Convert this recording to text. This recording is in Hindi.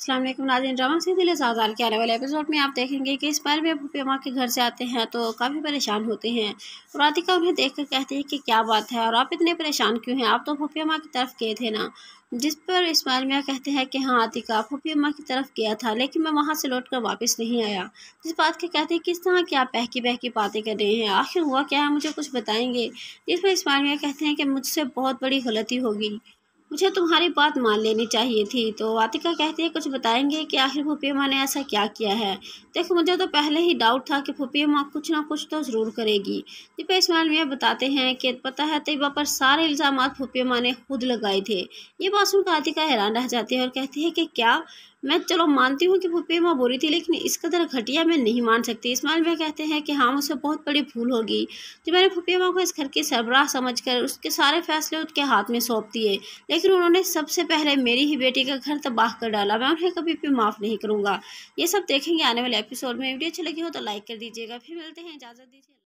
असलम नाजिन ड्रामा दिल्ली साजाल के आने वाले एपिसोड में आप देखेंगे कि इस बार भी अपनी अम्मा के घर से आते हैं तो काफ़ी परेशान होते हैं और राधिका उन्हें देखकर कहती है कि क्या बात है और आप इतने परेशान क्यों हैं आप तो फूफी अम्मा की तरफ गए थे ना जिस पर इस्माइल मियाँ कहते हैं कि हाँ आतिका फूफी अम्मा की तरफ गया था लेकिन मैं वहाँ से लौट कर वापस नहीं आया जिस बात के कहते हैं किस तरह की आप बहकी बहकी बातें कर रहे हैं आखिर हुआ क्या है मुझे कुछ बताएंगे जिस पर इस्माइल मियाँ कहते हैं कि मुझसे बहुत बड़ी गलती होगी मुझे तुम्हारी बात मान लेनी चाहिए थी तो आतिका कहती है कुछ बताएंगे कि आखिर फूफी माँ ने ऐसा क्या किया है देखो मुझे तो पहले ही डाउट था कि फूफी माँ कुछ ना कुछ तो ज़रूर करेगी दीपा इसमान मियाँ बताते हैं कि पता है तयबा पर सारे इल्ज़ाम फूफी माँ ने खुद लगाए थे ये बात सुनकर आतिका हैरान रह जाती है और कहती है कि क्या मैं चलो मानती हूँ कि भूपे माँ बुरी थी लेकिन इस कदर घटिया मैं नहीं मान सकती इस्माइल भाई कहते हैं कि हाँ मुझसे बहुत बड़ी भूल होगी जो मैंने भूपे माँ को इस घर की सरबराह समझकर उसके सारे फैसले उसके हाथ में सौंप दिए लेकिन उन्होंने सबसे पहले मेरी ही बेटी का घर तबाह कर डाला मैं उन्हें कभी भी माफ़ नहीं करूँगा ये सब देखेंगे आने वाले एपिसोड में वीडियो अच्छी लगी हो तो लाइक कर दीजिएगा फिर मिलते हैं इजाज़त दीजिए